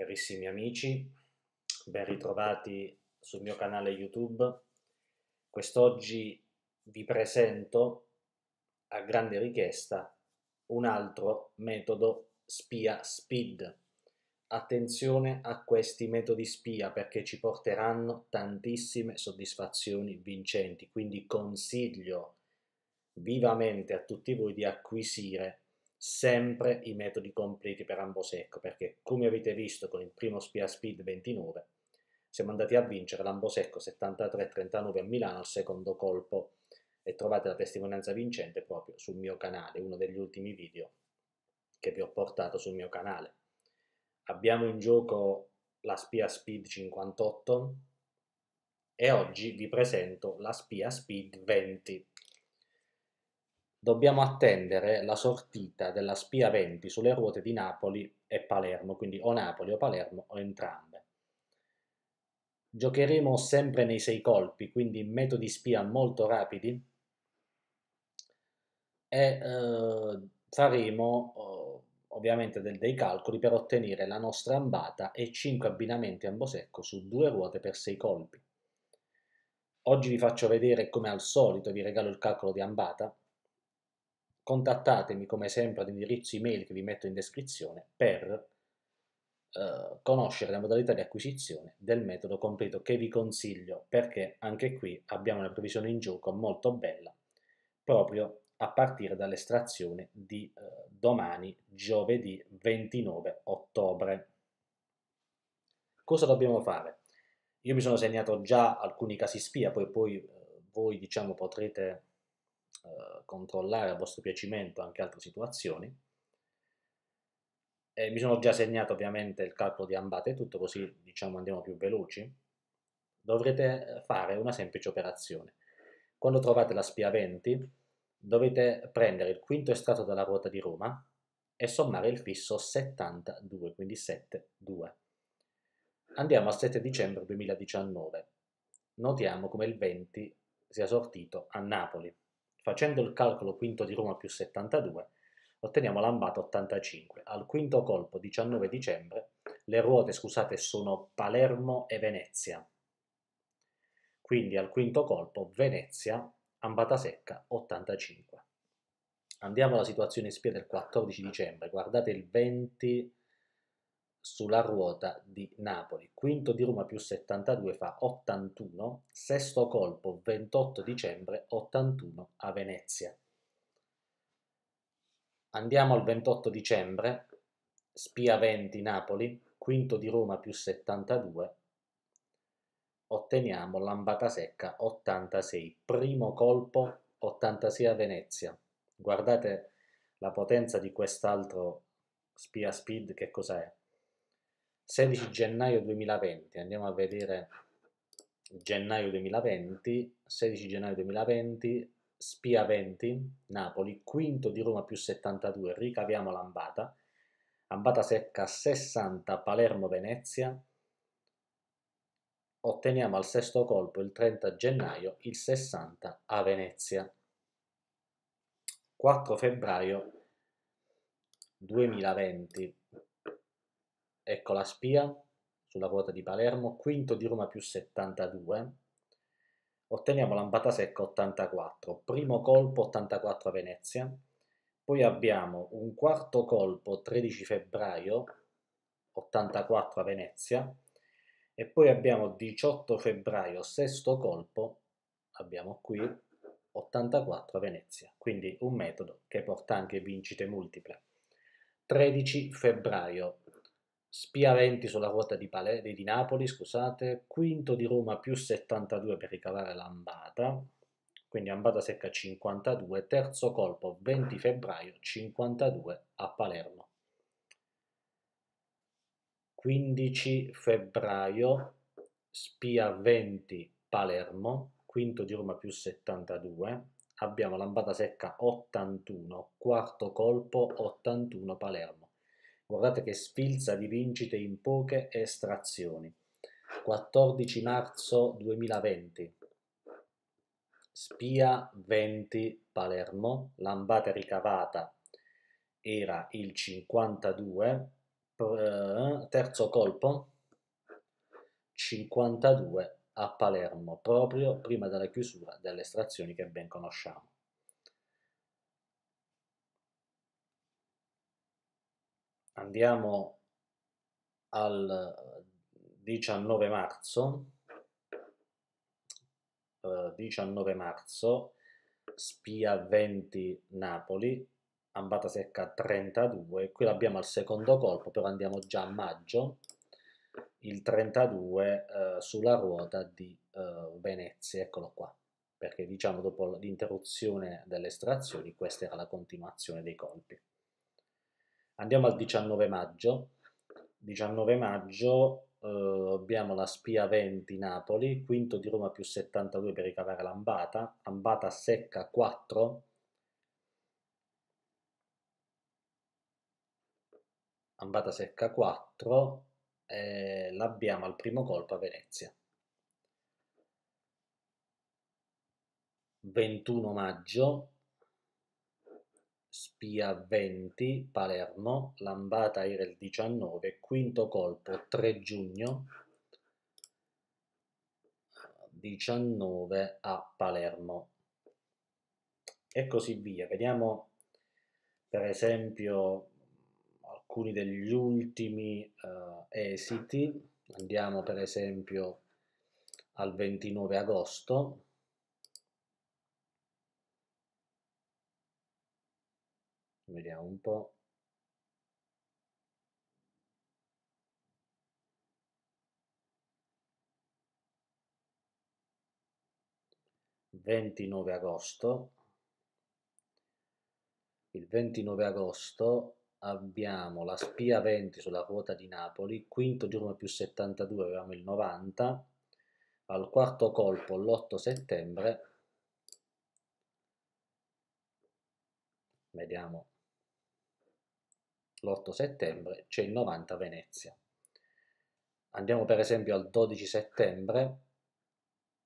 Carissimi amici, ben ritrovati sul mio canale YouTube. Quest'oggi vi presento, a grande richiesta, un altro metodo spia speed. Attenzione a questi metodi spia perché ci porteranno tantissime soddisfazioni vincenti, quindi consiglio vivamente a tutti voi di acquisire sempre i metodi completi per Ambosecco, perché come avete visto con il primo Spia Speed 29, siamo andati a vincere l'Ambosecco 73-39 a Milano al secondo colpo e trovate la testimonianza vincente proprio sul mio canale, uno degli ultimi video che vi ho portato sul mio canale. Abbiamo in gioco la Spia Speed 58 e oggi vi presento la Spia Speed 20 dobbiamo attendere la sortita della Spia 20 sulle ruote di Napoli e Palermo, quindi o Napoli o Palermo o entrambe. Giocheremo sempre nei sei colpi, quindi metodi spia molto rapidi e eh, faremo eh, ovviamente del, dei calcoli per ottenere la nostra ambata e 5 abbinamenti ambosecco su due ruote per sei colpi. Oggi vi faccio vedere come al solito, vi regalo il calcolo di ambata, contattatemi come sempre all'indirizzo email che vi metto in descrizione per eh, conoscere la modalità di acquisizione del metodo completo che vi consiglio perché anche qui abbiamo una previsione in gioco molto bella proprio a partire dall'estrazione di eh, domani giovedì 29 ottobre. Cosa dobbiamo fare? Io mi sono segnato già alcuni casi spia, poi, poi eh, voi diciamo potrete eh, controllare a vostro piacimento anche altre situazioni. E mi sono già segnato ovviamente il calcolo di ambate e tutto, così diciamo andiamo più veloci. Dovrete eh, fare una semplice operazione. Quando trovate la spia 20, dovete prendere il quinto estratto dalla ruota di Roma e sommare il fisso 72, quindi 72. Andiamo al 7 dicembre 2019. Notiamo come il 20 sia sortito a Napoli. Facendo il calcolo quinto di Roma più 72, otteniamo Lambata 85. Al quinto colpo, 19 dicembre, le ruote, scusate, sono Palermo e Venezia. Quindi al quinto colpo, Venezia, Ambata secca 85. Andiamo alla situazione spia del 14 dicembre. Guardate il 20 sulla ruota di Napoli. Quinto di Roma più 72 fa 81, sesto colpo 28 dicembre 81 a Venezia. Andiamo al 28 dicembre, Spia 20 Napoli, quinto di Roma più 72, otteniamo lambata secca 86, primo colpo 86 a Venezia. Guardate la potenza di quest'altro Spia Speed che cos'è? 16 gennaio 2020, andiamo a vedere gennaio 2020, 16 gennaio 2020, Spia 20, Napoli, quinto di Roma più 72, ricaviamo l'Ambata, Ambata secca 60, Palermo Venezia, otteniamo al sesto colpo il 30 gennaio il 60 a Venezia. 4 febbraio 2020 ecco la spia sulla quota di Palermo, quinto di Roma più 72, otteniamo l'ambata secca 84, primo colpo 84 a Venezia, poi abbiamo un quarto colpo 13 febbraio 84 a Venezia e poi abbiamo 18 febbraio sesto colpo, abbiamo qui 84 a Venezia, quindi un metodo che porta anche vincite multiple. 13 febbraio Spiaventi sulla ruota di, Pale- di Napoli, scusate, quinto di Roma più 72 per ricavare l'ambata, quindi ambata secca 52, terzo colpo 20 febbraio 52 a Palermo. 15 febbraio Spia 20 Palermo, quinto di Roma più 72, abbiamo l'ambata secca 81, quarto colpo 81 Palermo. Guardate che sfilza di vincite in poche estrazioni. 14 marzo 2020. Spia 20 Palermo, lambata ricavata era il 52, terzo colpo 52 a Palermo, proprio prima della chiusura delle estrazioni che ben conosciamo. andiamo al 19 marzo, eh, 19 marzo, Spia 20 Napoli, Ambata Secca 32, qui l'abbiamo al secondo colpo, però andiamo già a maggio, il 32 eh, sulla ruota di eh, Venezia, eccolo qua, perché diciamo dopo l'interruzione delle estrazioni questa era la continuazione dei colpi. Andiamo al 19 maggio. 19 maggio eh, abbiamo la spia 20 Napoli, quinto di Roma più 72 per ricavare l'ambata, ambata secca 4, ambata secca 4, eh, l'abbiamo al primo colpo a Venezia. 21 maggio spia 20 Palermo, Lambata era il 19, quinto colpo 3 giugno 19 a Palermo e così via. Vediamo per esempio alcuni degli ultimi eh, esiti. Andiamo per esempio al 29 agosto Vediamo un po'. Ventinove agosto. Il 29 agosto abbiamo la spia 20 sulla quota di Napoli, quinto giorno più 72 avevamo il 90, al quarto colpo l'8 settembre, vediamo l'8 settembre, c'è il 90 Venezia. Andiamo per esempio al 12 settembre,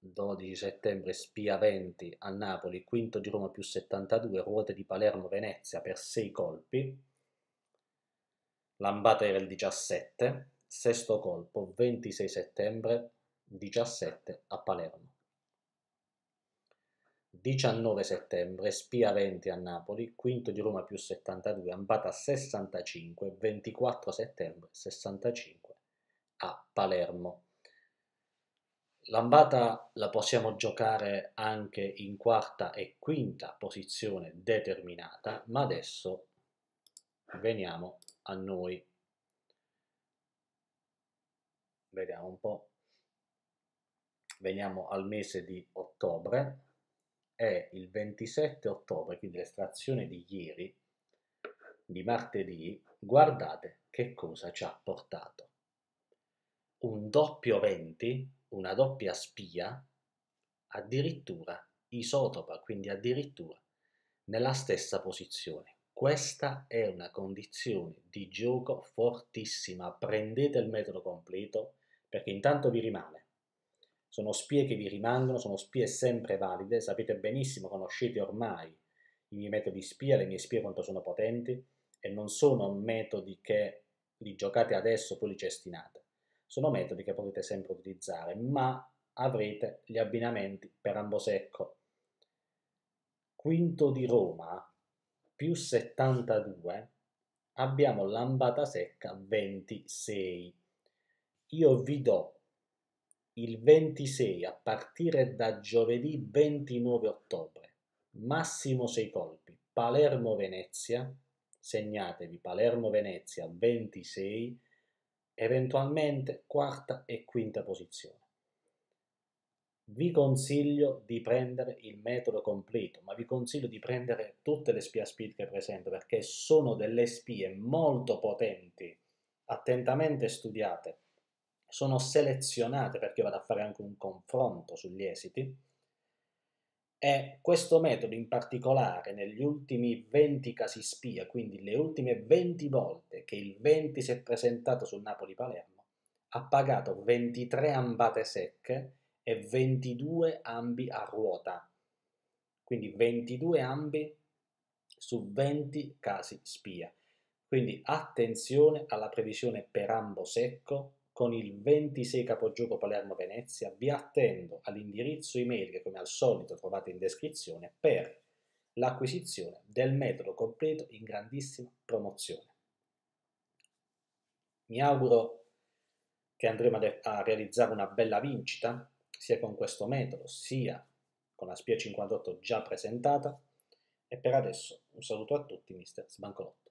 12 settembre Spia 20 a Napoli, quinto di Roma più 72, ruote di Palermo Venezia per 6 colpi, Lambata era il 17, sesto colpo 26 settembre 17 a Palermo. 19 settembre, Spia 20 a Napoli, quinto di Roma più 72, Ambata 65, 24 settembre 65 a Palermo. L'ambata la possiamo giocare anche in quarta e quinta posizione determinata, ma adesso veniamo a noi. Vediamo un po'. Veniamo al mese di ottobre, è il 27 ottobre, quindi l'estrazione di ieri, di martedì, guardate che cosa ci ha portato. Un doppio 20, una doppia spia, addirittura isotopa, quindi addirittura nella stessa posizione. Questa è una condizione di gioco fortissima, prendete il metodo completo perché intanto vi rimane sono spie che vi rimangono, sono spie sempre valide, sapete benissimo, conoscete ormai i miei metodi spia, le mie spie quanto sono potenti e non sono metodi che li giocate adesso poi li cestinate. Sono metodi che potete sempre utilizzare, ma avrete gli abbinamenti per Ambosecco. Quinto di Roma più 72 abbiamo lambata secca 26. Io vi do il 26 a partire da giovedì 29 ottobre, massimo 6 colpi, Palermo-Venezia, segnatevi Palermo-Venezia 26, eventualmente quarta e quinta posizione. Vi consiglio di prendere il metodo completo, ma vi consiglio di prendere tutte le spie speed che presento perché sono delle spie molto potenti, attentamente studiate sono selezionate perché vado a fare anche un confronto sugli esiti e questo metodo in particolare negli ultimi 20 casi spia, quindi le ultime 20 volte che il 20 si è presentato sul Napoli-Palermo, ha pagato 23 ambate secche e 22 ambi a ruota. Quindi 22 ambi su 20 casi spia. Quindi attenzione alla previsione per ambo secco con il 26 capogioco Palermo-Venezia, vi attendo all'indirizzo email che come al solito trovate in descrizione per l'acquisizione del metodo completo in grandissima promozione. Mi auguro che andremo a realizzare una bella vincita, sia con questo metodo, sia con la SPIA 58 già presentata. E per adesso un saluto a tutti, mister Sbancolotto.